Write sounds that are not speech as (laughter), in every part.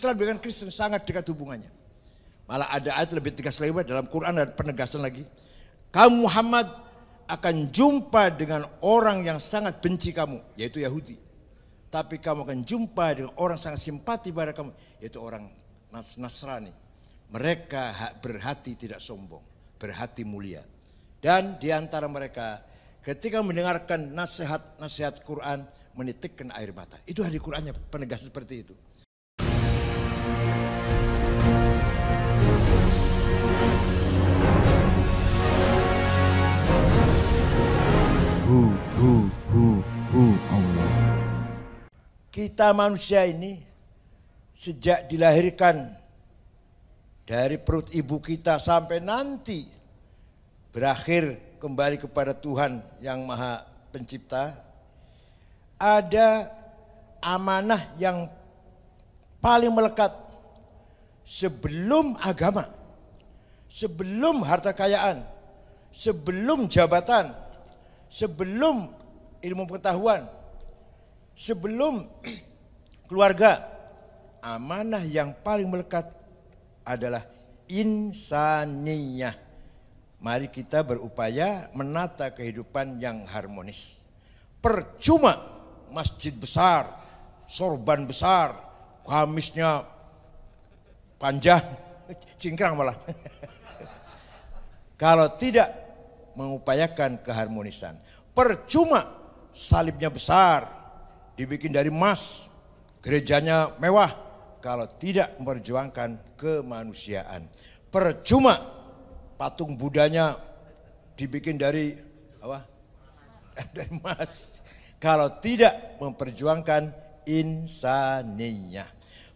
Islam dengan Kristen sangat dekat hubungannya. Malah ada ayat lebih tegas lagi dalam Quran dan penegasan lagi. Kamu Muhammad akan jumpa dengan orang yang sangat benci kamu, yaitu Yahudi. Tapi kamu akan jumpa dengan orang yang sangat simpati pada kamu, yaitu orang Nasrani. Mereka berhati tidak sombong, berhati mulia. Dan di antara mereka ketika mendengarkan nasihat-nasihat Quran menitikkan air mata. Itu hari Qurannya penegasan seperti itu. hu hu hu Allah. Kita manusia ini sejak dilahirkan dari perut ibu kita sampai nanti berakhir kembali kepada Tuhan yang Maha Pencipta ada amanah yang paling melekat sebelum agama, sebelum harta kekayaan, sebelum jabatan, sebelum ilmu pengetahuan, sebelum (clears throat) keluarga, amanah yang paling melekat adalah insaniyah. Mari kita berupaya menata kehidupan yang harmonis. Percuma masjid besar, sorban besar, kamisnya panjang, (laughs) cingkrang malah. (laughs) Kalau tidak mengupayakan keharmonisan. Percuma salibnya besar, dibikin dari emas, gerejanya mewah, kalau tidak memperjuangkan kemanusiaan. Percuma patung budanya dibikin dari apa? (laughs) dari emas. Kalau tidak memperjuangkan insaninya.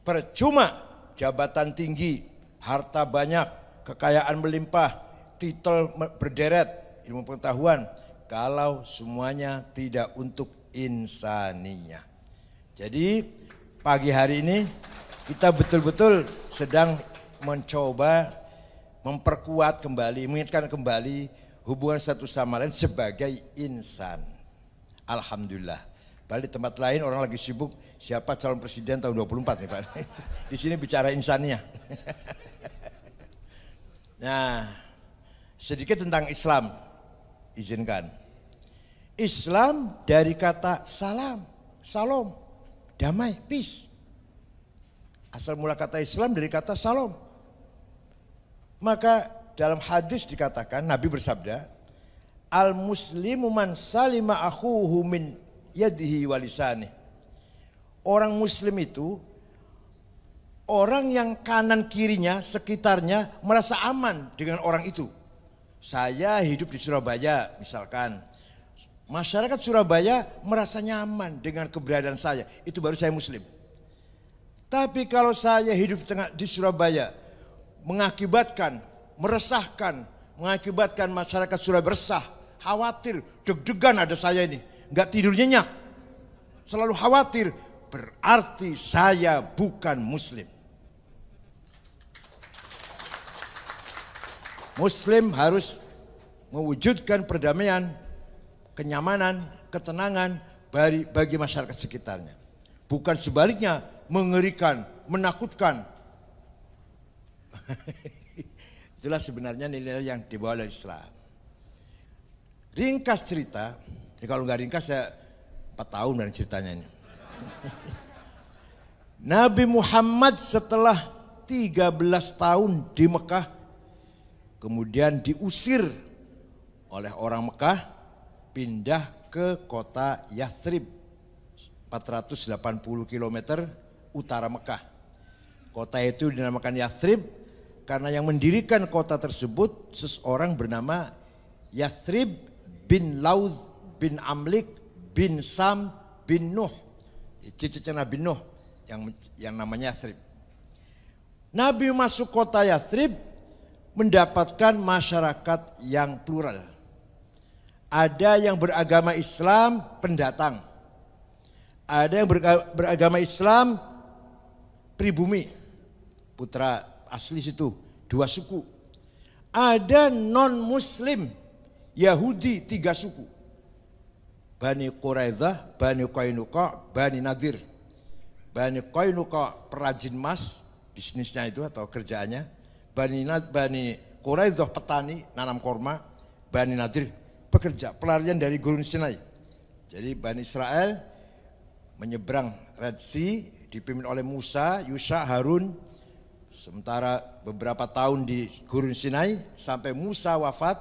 Percuma jabatan tinggi, harta banyak, kekayaan melimpah, titel berderet, ilmu pengetahuan kalau semuanya tidak untuk insaninya. Jadi pagi hari ini kita betul-betul sedang mencoba memperkuat kembali, mengingatkan kembali hubungan satu sama lain sebagai insan. Alhamdulillah. Balik tempat lain orang lagi sibuk siapa calon presiden tahun 24 nih Pak. (laughs) Di sini bicara insannya. (laughs) Nah, sedikit tentang Islam. Izinkan. Islam dari kata salam, salom, damai, peace. Asal mula kata Islam dari kata salom. Maka dalam hadis dikatakan Nabi bersabda, "Al muslimu man salima akhuhu min yadihi walisani." Orang muslim itu orang yang kanan kirinya sekitarnya merasa aman dengan orang itu. Saya hidup di Surabaya misalkan. Masyarakat Surabaya merasa nyaman dengan keberadaan saya. Itu baru saya muslim. Tapi kalau saya hidup di Surabaya mengakibatkan, meresahkan, mengakibatkan masyarakat Surabaya resah, khawatir, deg-degan ada saya ini. Nggak tidur nyenyak, selalu khawatir, berarti saya bukan muslim. Muslim harus mewujudkan perdamaian, kenyamanan, ketenangan bagi, bagi masyarakat sekitarnya. Bukan sebaliknya mengerikan, menakutkan. (laughs) Itulah sebenarnya nilai-nilai yang dibawa oleh Islam. Ringkas cerita, ya kalau nggak ringkas ya 4 tahun dari kan ceritanya ini. (laughs) Nabi Muhammad setelah 13 tahun di Mekah kemudian diusir oleh orang Mekah pindah ke kota Yathrib 480 km utara Mekah. Kota itu dinamakan Yathrib karena yang mendirikan kota tersebut seseorang bernama Yathrib bin Laud bin Amlik bin Sam bin Nuh. Cicitnya Nabi Nuh yang yang namanya Yathrib. Nabi masuk kota Yathrib mendapatkan masyarakat yang plural. Ada yang beragama Islam pendatang. Ada yang beragama Islam pribumi. Putra asli situ, dua suku. Ada non-muslim Yahudi tiga suku. Bani Quraidah, Bani Qainuqa, Bani Nadir. Bani Qainuqa perajin emas, bisnisnya itu atau kerjaannya. Bani, Bani Quraidoh petani nanam korma, Bani Nadir pekerja, pelarian dari Gurun Sinai. Jadi Bani Israel menyeberang Red Sea dipimpin oleh Musa, Yusha, Harun sementara beberapa tahun di Gurun Sinai sampai Musa wafat,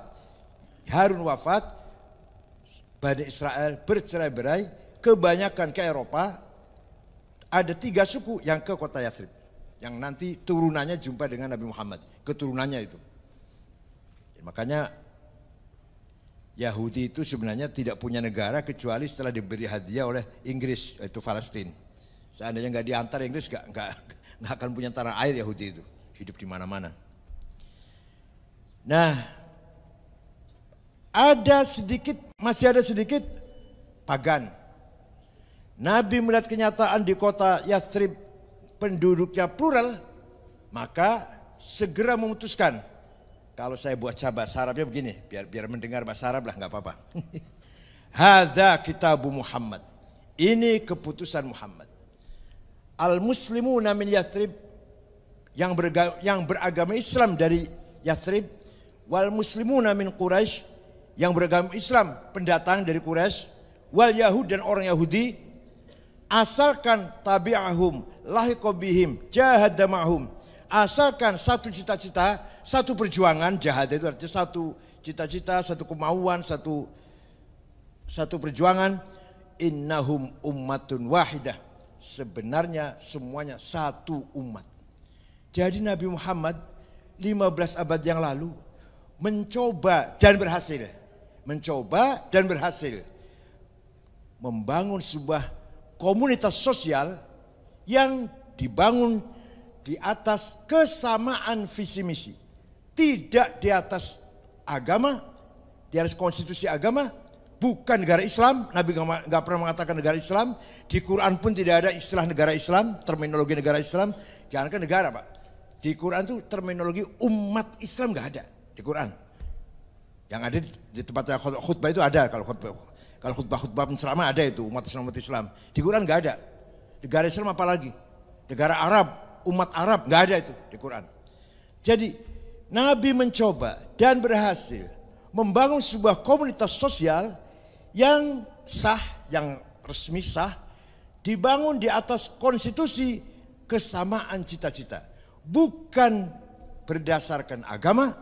Harun wafat, Bani Israel bercerai-berai kebanyakan ke Eropa ada tiga suku yang ke kota Yathrib yang nanti turunannya jumpa dengan Nabi Muhammad, keturunannya itu. Ya, makanya Yahudi itu sebenarnya tidak punya negara kecuali setelah diberi hadiah oleh Inggris itu Palestina. Seandainya nggak diantar Inggris nggak nggak nggak akan punya tanah air Yahudi itu hidup di mana-mana. Nah, ada sedikit masih ada sedikit pagan. Nabi melihat kenyataan di kota Yathrib penduduknya plural, maka segera memutuskan. Kalau saya buat cabar sarapnya begini, biar biar mendengar bahasa Arab lah nggak apa-apa. (laughs) Hada kitabu Muhammad. Ini keputusan Muhammad. Al muslimu namin Yathrib yang, berga, yang beragama Islam dari Yathrib wal muslimu namin Quraisy yang beragama Islam pendatang dari Quraisy wal Yahud dan orang Yahudi asalkan tabi'ahum lahiqobihim jahad damahum asalkan satu cita-cita satu perjuangan jahad itu artinya satu cita-cita satu kemauan satu satu perjuangan innahum ummatun wahidah sebenarnya semuanya satu umat jadi Nabi Muhammad 15 abad yang lalu mencoba dan berhasil mencoba dan berhasil membangun sebuah komunitas sosial yang dibangun di atas kesamaan visi misi. Tidak di atas agama, di atas konstitusi agama, bukan negara Islam. Nabi nggak pernah mengatakan negara Islam. Di Quran pun tidak ada istilah negara Islam, terminologi negara Islam. Jangan ke negara Pak. Di Quran tuh terminologi umat Islam nggak ada di Quran. Yang ada di tempatnya khutbah itu ada kalau khutbah kalau khutbah-khutbah penceramah ada itu umat Islam umat Islam. Di Quran nggak ada. Negara Islam apalagi? Negara Arab, umat Arab nggak ada itu di Quran. Jadi Nabi mencoba dan berhasil membangun sebuah komunitas sosial yang sah, yang resmi sah, dibangun di atas konstitusi kesamaan cita-cita. Bukan berdasarkan agama,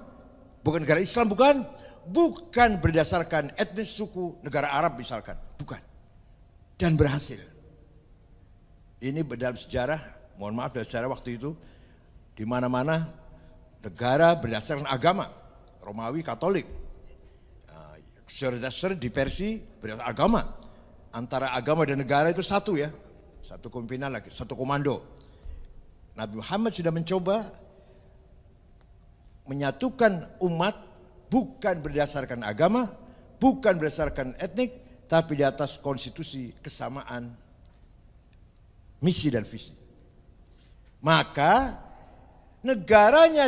bukan negara Islam, bukan, bukan berdasarkan etnis suku negara Arab misalkan, bukan. Dan berhasil. Ini dalam sejarah, mohon maaf dalam sejarah waktu itu, di mana-mana negara berdasarkan agama, Romawi Katolik. Ah, sering di Persi berdasarkan agama. Antara agama dan negara itu satu ya, satu pimpinan lagi, satu komando. Nabi Muhammad sudah mencoba menyatukan umat bukan berdasarkan agama, bukan berdasarkan etnik, tapi di atas konstitusi kesamaan misi dan visi. Maka negaranya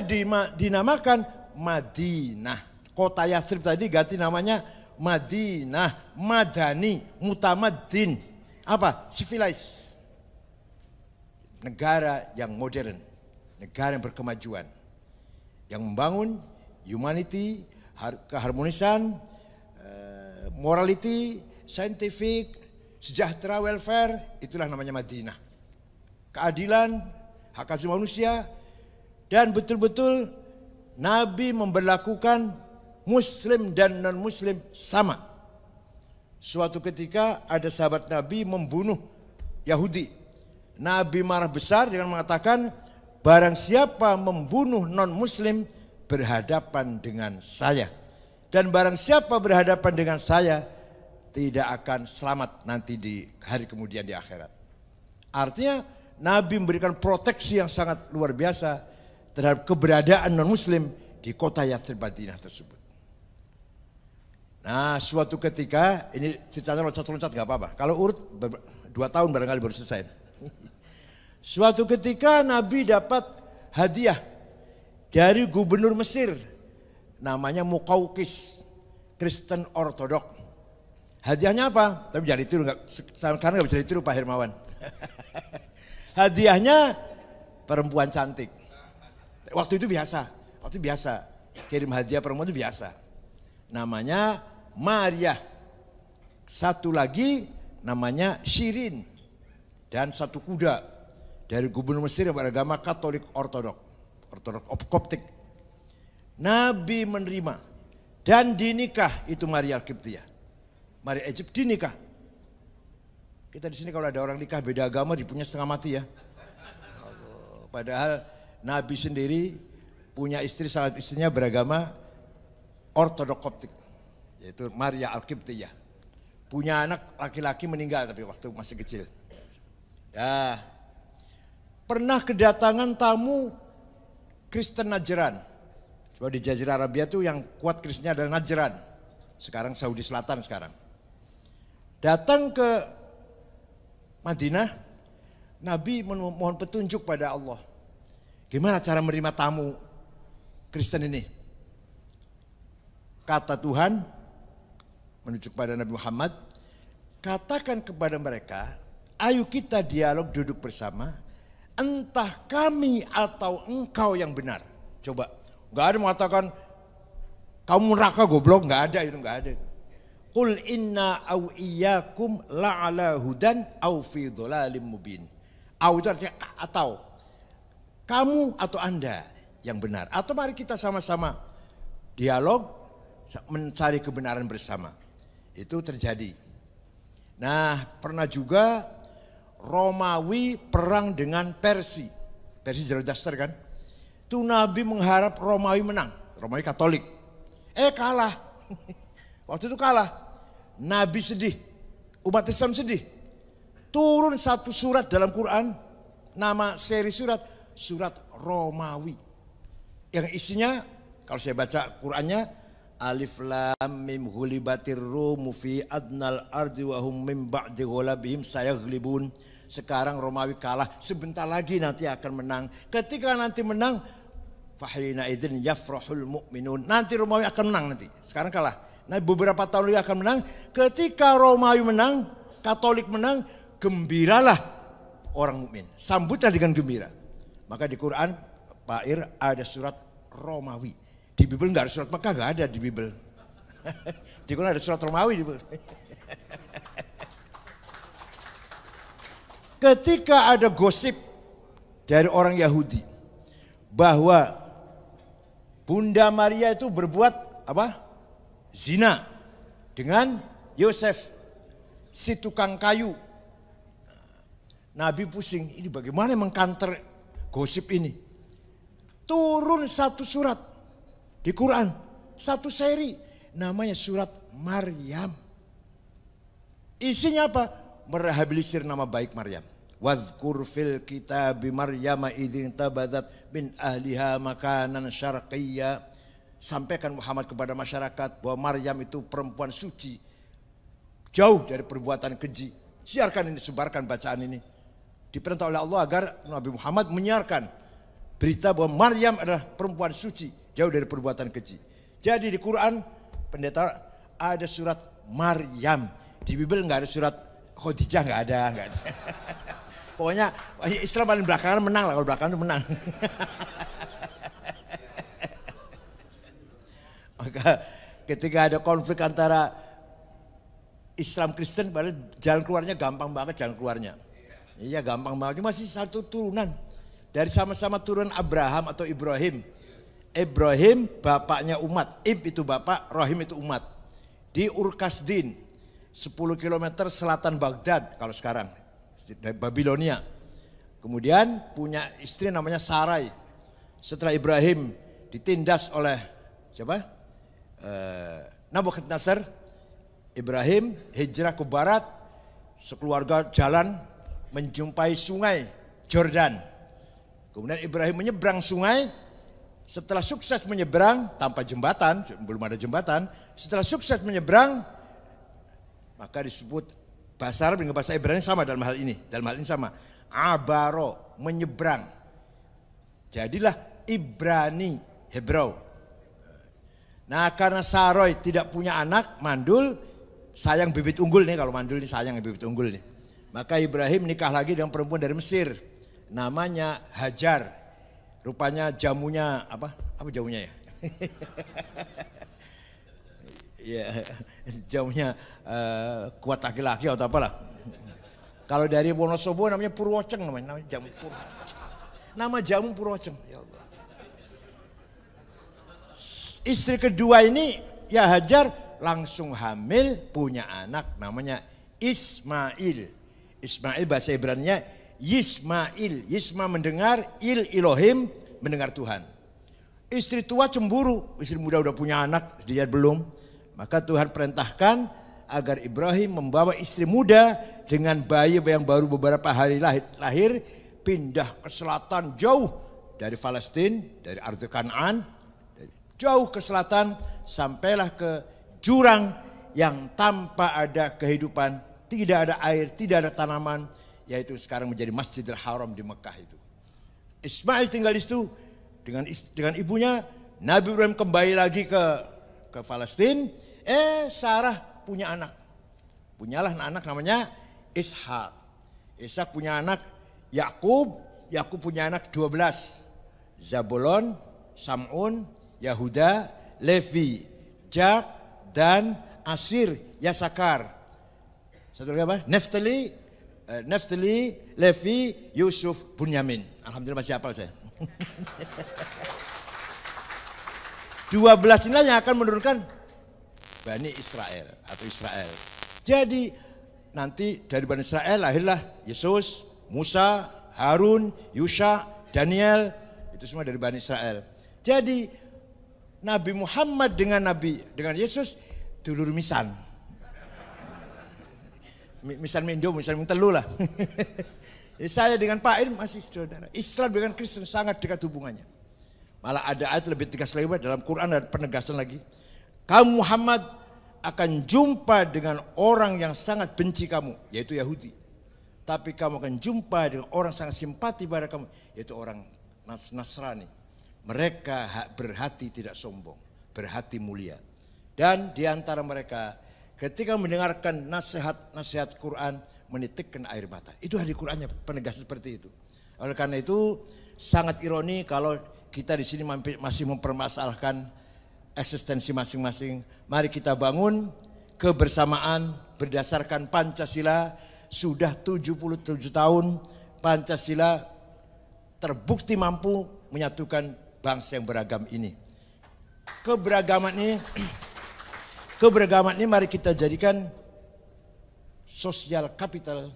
dinamakan Madinah. Kota Yathrib tadi ganti namanya Madinah, Madani, Mutamaddin. Apa? Civilized. Negara yang modern, negara yang berkemajuan, yang membangun humanity, keharmonisan, eh, morality, scientific, sejahtera, welfare, itulah namanya Madinah. Keadilan, hak asasi manusia, dan betul-betul Nabi memperlakukan Muslim dan non-Muslim sama. Suatu ketika ada sahabat Nabi membunuh Yahudi. Nabi marah besar dengan mengatakan, barang siapa membunuh non-Muslim, berhadapan dengan saya. Dan barang siapa berhadapan dengan saya tidak akan selamat nanti di hari kemudian di akhirat. Artinya Nabi memberikan proteksi yang sangat luar biasa terhadap keberadaan non-muslim di kota Yathrib Madinah tersebut. Nah suatu ketika, ini ceritanya loncat-loncat gak apa-apa. Kalau urut dua tahun barangkali baru selesai. (laughs) suatu ketika Nabi dapat hadiah dari gubernur Mesir namanya Mukaukis Kristen Ortodok. Hadiahnya apa? Tapi jangan ditiru, nggak karena nggak bisa ditiru Pak Hermawan. (laughs) Hadiahnya perempuan cantik. Waktu itu biasa, waktu itu biasa. Kirim hadiah perempuan itu biasa. Namanya Maria. Satu lagi namanya Shirin. Dan satu kuda dari gubernur Mesir yang beragama Katolik Ortodok. Ortodok Koptik. Nabi menerima dan dinikah itu Maria Kiptia. Maria Egypt dinikah. Kita di sini kalau ada orang nikah beda agama dipunya setengah mati ya. Padahal Nabi sendiri punya istri salah istrinya beragama Ortodok Koptik yaitu Maria Alkiptia. Punya anak laki-laki meninggal tapi waktu masih kecil. Ya, pernah kedatangan tamu Kristen Najran. Coba di Jazirah Arabia itu yang kuat Kristennya adalah Najran. Sekarang Saudi Selatan sekarang. Datang ke Madinah, Nabi memohon petunjuk pada Allah. Gimana cara menerima tamu Kristen ini? Kata Tuhan menuju kepada Nabi Muhammad, katakan kepada mereka, ayo kita dialog duduk bersama, entah kami atau engkau yang benar. Coba, nggak ada mengatakan kamu neraka goblok, nggak ada itu, nggak ada. Qul inna au iyyakum la'ala hudan au fi dhalalim mubin. Au itu artinya atau kamu atau Anda yang benar. Atau mari kita sama-sama dialog mencari kebenaran bersama. Itu terjadi. Nah, pernah juga Romawi perang dengan Persi. Persi dasar kan? Itu Nabi mengharap Romawi menang. Romawi Katolik. Eh kalah. (laughs) Waktu itu kalah. Nabi sedih. Umat Islam sedih. Turun satu surat dalam Quran. Nama seri surat. Surat Romawi. Yang isinya kalau saya baca Qurannya Alif lam mim ghulibatir rum fi adnal ardi wa hum mim ba'di ghulabihim sayaglibun sekarang Romawi kalah, sebentar lagi nanti akan menang. Ketika nanti menang, fahina idzin yafrahul mu'minun. Nanti Romawi akan menang nanti. Sekarang kalah. Nah, beberapa tahun lagi akan menang. Ketika Romawi menang, Katolik menang, gembiralah orang mukmin. Sambutlah dengan gembira. Maka di Quran, Pak Ir, ada surat Romawi. Di Bible nggak ada surat Mekah, nggak ada di Bible. (laughs) di Quran ada surat Romawi di Bible. (laughs) ketika ada gosip dari orang Yahudi bahwa Bunda Maria itu berbuat apa? Zina dengan Yosef si tukang kayu. Nabi pusing, ini bagaimana mengkanter gosip ini? Turun satu surat di Quran, satu seri namanya surat Maryam. Isinya apa? Merehabilisir nama baik Maryam. Wadhkur fil kitabi Maryama idzin tabadat min ahliha makanan syarqiyya. Sampaikan Muhammad kepada masyarakat bahwa Maryam itu perempuan suci. Jauh dari perbuatan keji. Siarkan ini, sebarkan bacaan ini. Diperintah oleh Allah agar Nabi Muhammad menyiarkan berita bahwa Maryam adalah perempuan suci, jauh dari perbuatan keji. Jadi di Quran pendeta ada surat Maryam. Di Bible nggak ada surat Khadijah nggak ada, nggak ada. (laughs) Pokoknya Islam paling belakangan menang lah, kalau belakangan itu menang. (laughs) Maka ketika ada konflik antara Islam Kristen, jalan keluarnya gampang banget jalan keluarnya. Iya gampang banget, cuma sih satu turunan. Dari sama-sama turun Abraham atau Ibrahim. Ibrahim bapaknya umat, Ib itu bapak, Rahim itu umat. Di Urkasdin, 10 km selatan Baghdad kalau sekarang dari Babilonia. Kemudian punya istri namanya Sarai. Setelah Ibrahim ditindas oleh siapa? E, Nabukadnezar. Ibrahim hijrah ke barat, sekeluarga jalan menjumpai sungai Jordan. Kemudian Ibrahim menyeberang sungai, setelah sukses menyeberang tanpa jembatan, belum ada jembatan, setelah sukses menyeberang maka disebut Bahasa Arab dengan bahasa Ibrani sama dalam hal ini. Dalam hal ini sama. Abaro, menyeberang. Jadilah Ibrani, Hebrew. Nah karena Saroy tidak punya anak, mandul, sayang bibit unggul nih kalau mandul ini sayang bibit unggul nih. Maka Ibrahim nikah lagi dengan perempuan dari Mesir. Namanya Hajar. Rupanya jamunya apa? Apa jamunya ya? (laughs) ya jauhnya uh, eh, kuat laki-laki atau apalah. Kalau dari Wonosobo namanya Purwoceng namanya, namanya jamu Purwoceng. Nama jamu Purwoceng, ya Allah. Istri kedua ini ya Hajar langsung hamil punya anak namanya Ismail. Ismail bahasa ibrani Yismail. Yisma mendengar, Il Ilohim mendengar Tuhan. Istri tua cemburu, istri muda udah punya anak, dia belum maka Tuhan perintahkan agar Ibrahim membawa istri muda dengan bayi yang baru beberapa hari lahir, lahir pindah ke selatan jauh dari Palestina, dari Ardu Kanaan, jauh ke selatan sampailah ke jurang yang tanpa ada kehidupan, tidak ada air, tidak ada tanaman, yaitu sekarang menjadi Masjidil Haram di Mekah itu. Ismail tinggal di situ dengan dengan ibunya. Nabi Ibrahim kembali lagi ke ke Palestina, eh Sarah punya anak. Punyalah anak namanya Ishak. Ishak punya anak Yakub, Yakub punya anak 12. Zabulon, Sam'un, Yahuda, Levi, Jak dan Asir, Yasakar. Satu lagi apa? Neftali, eh, Neftali, Levi, Yusuf, Bunyamin. Alhamdulillah masih hafal saya. (laughs) dua belas inilah yang akan menurunkan Bani Israel atau Israel. Jadi nanti dari Bani Israel lahirlah Yesus, Musa, Harun, Yusha, Daniel, itu semua dari Bani Israel. Jadi Nabi Muhammad dengan Nabi dengan Yesus dulur misan. Misan Mindo, misan Mintelu lah. (laughs) saya dengan Pak Ir masih saudara. Islam dengan Kristen sangat dekat hubungannya. Malah ada ayat lebih tegas lagi dalam Quran ada penegasan lagi. Kamu Muhammad akan jumpa dengan orang yang sangat benci kamu, yaitu Yahudi. Tapi kamu akan jumpa dengan orang sangat simpati pada kamu, yaitu orang Nasrani. Mereka berhati tidak sombong, berhati mulia. Dan di antara mereka ketika mendengarkan nasihat-nasihat Quran menitikkan air mata. Itu hari Qurannya penegasan seperti itu. Oleh karena itu sangat ironi kalau kita di sini masih mempermasalahkan eksistensi masing-masing. Mari kita bangun kebersamaan berdasarkan Pancasila sudah 77 tahun Pancasila terbukti mampu menyatukan bangsa yang beragam ini. Keberagaman ini (clears throat) keberagaman ini mari kita jadikan sosial kapital,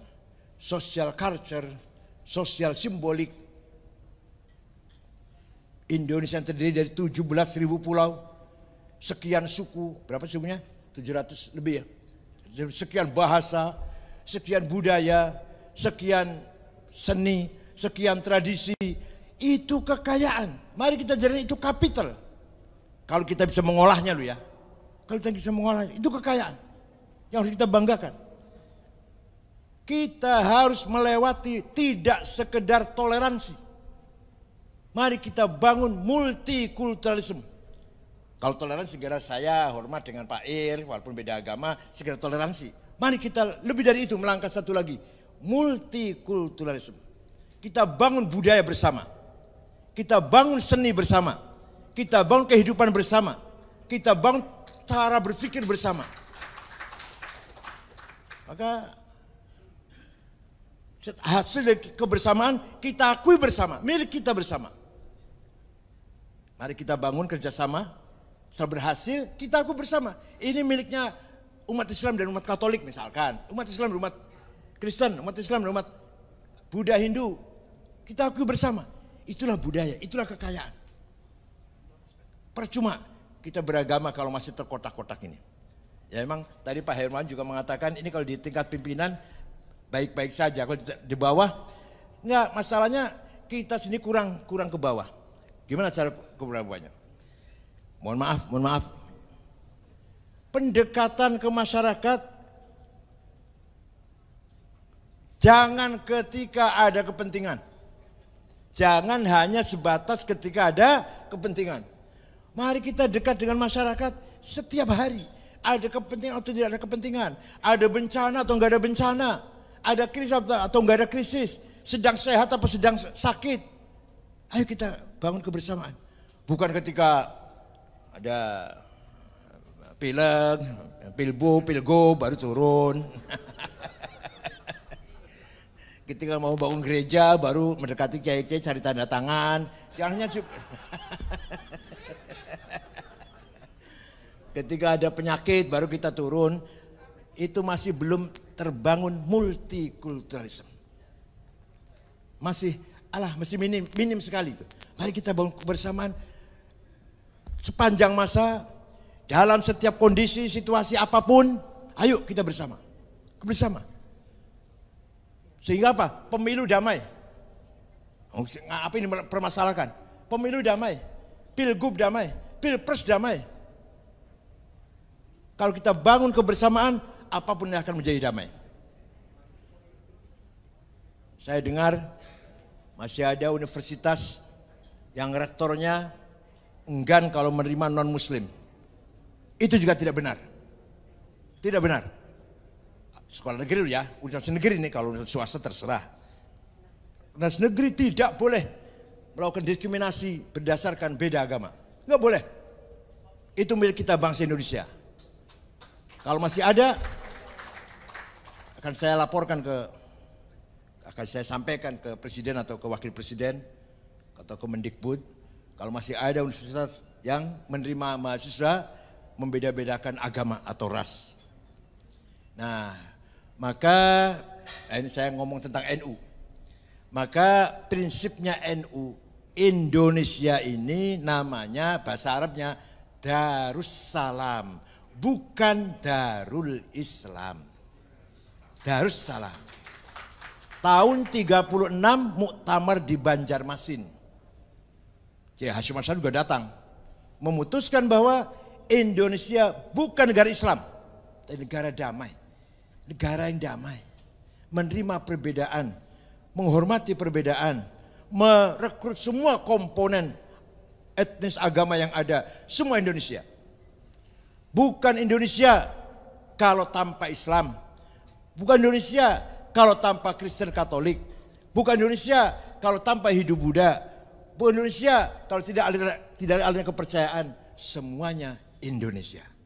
sosial culture, sosial simbolik Indonesia yang terdiri dari 17 ribu pulau, sekian suku, berapa sukunya? 700 lebih ya. Sekian bahasa, sekian budaya, sekian seni, sekian tradisi, itu kekayaan. Mari kita jadikan itu kapital. Kalau kita bisa mengolahnya lu ya. Kalau kita bisa mengolahnya, itu kekayaan. Yang harus kita banggakan. Kita harus melewati tidak sekedar toleransi Mari kita bangun multikulturalisme. Kalau toleransi segera saya hormat dengan Pak Ir, walaupun beda agama, segera toleransi. Mari kita lebih dari itu melangkah satu lagi. Multikulturalisme. Kita bangun budaya bersama. Kita bangun seni bersama. Kita bangun kehidupan bersama. Kita bangun cara berpikir bersama. Maka hasil dari kebersamaan kita akui bersama, milik kita bersama. Mari kita bangun kerjasama. Setelah berhasil, kita aku bersama. Ini miliknya umat Islam dan umat Katolik misalkan. Umat Islam dan umat Kristen, umat Islam dan umat Buddha Hindu. Kita aku bersama. Itulah budaya, itulah kekayaan. Percuma kita beragama kalau masih terkotak-kotak ini. Ya memang tadi Pak Herman juga mengatakan ini kalau di tingkat pimpinan baik-baik saja. Kalau di bawah, enggak masalahnya kita sini kurang kurang ke bawah Gimana cara keberagamannya? Mohon maaf, mohon maaf. Pendekatan ke masyarakat jangan ketika ada kepentingan. Jangan hanya sebatas ketika ada kepentingan. Mari kita dekat dengan masyarakat setiap hari. Ada kepentingan atau tidak ada kepentingan. Ada bencana atau enggak ada bencana. Ada krisis atau enggak ada krisis. Sedang sehat atau sedang sakit. Ayo kita bangun kebersamaan. Bukan ketika ada pileg, pilbu, pilgo baru turun. (laughs) ketika mau bangun gereja baru mendekati kiai kiai cari tanda tangan. Jangannya (laughs) ketika ada penyakit baru kita turun. Itu masih belum terbangun multikulturalisme. Masih Allah masih minim, minim sekali itu. Mari kita bangun kebersamaan sepanjang masa dalam setiap kondisi, situasi apapun, ayo kita bersama. Bersama. Sehingga apa? Pemilu damai. Oh, apa ini permasalahkan? Pemilu damai, pilgub damai, pilpres damai. Kalau kita bangun kebersamaan, apapun yang akan menjadi damai. Saya dengar masih ada universitas yang rektornya enggan kalau menerima non-muslim. Itu juga tidak benar. Tidak benar. Sekolah negeri dulu ya, universitas negeri ini kalau universitas swasta terserah. Universitas negeri tidak boleh melakukan diskriminasi berdasarkan beda agama. Enggak boleh. Itu milik kita bangsa Indonesia. Kalau masih ada, akan saya laporkan ke akan saya sampaikan ke Presiden atau ke Wakil Presiden atau ke Mendikbud. Kalau masih ada universitas yang menerima mahasiswa membeda-bedakan agama atau ras. Nah, maka eh, ini saya ngomong tentang NU. Maka prinsipnya NU Indonesia ini namanya bahasa Arabnya Darussalam, bukan Darul Islam. Darussalam. Tahun 36 muktamar di Banjarmasin. Kiai Hashim Asy'ari juga datang. Memutuskan bahwa Indonesia bukan negara Islam. Tapi negara damai. Negara yang damai. Menerima perbedaan. Menghormati perbedaan. Merekrut semua komponen etnis agama yang ada. Semua Indonesia. Bukan Indonesia kalau tanpa Islam. Bukan Indonesia kalau tanpa Kristen Katolik, bukan Indonesia kalau tanpa hidup Buddha, bukan Indonesia kalau tidak ada tidak ada kepercayaan, semuanya Indonesia.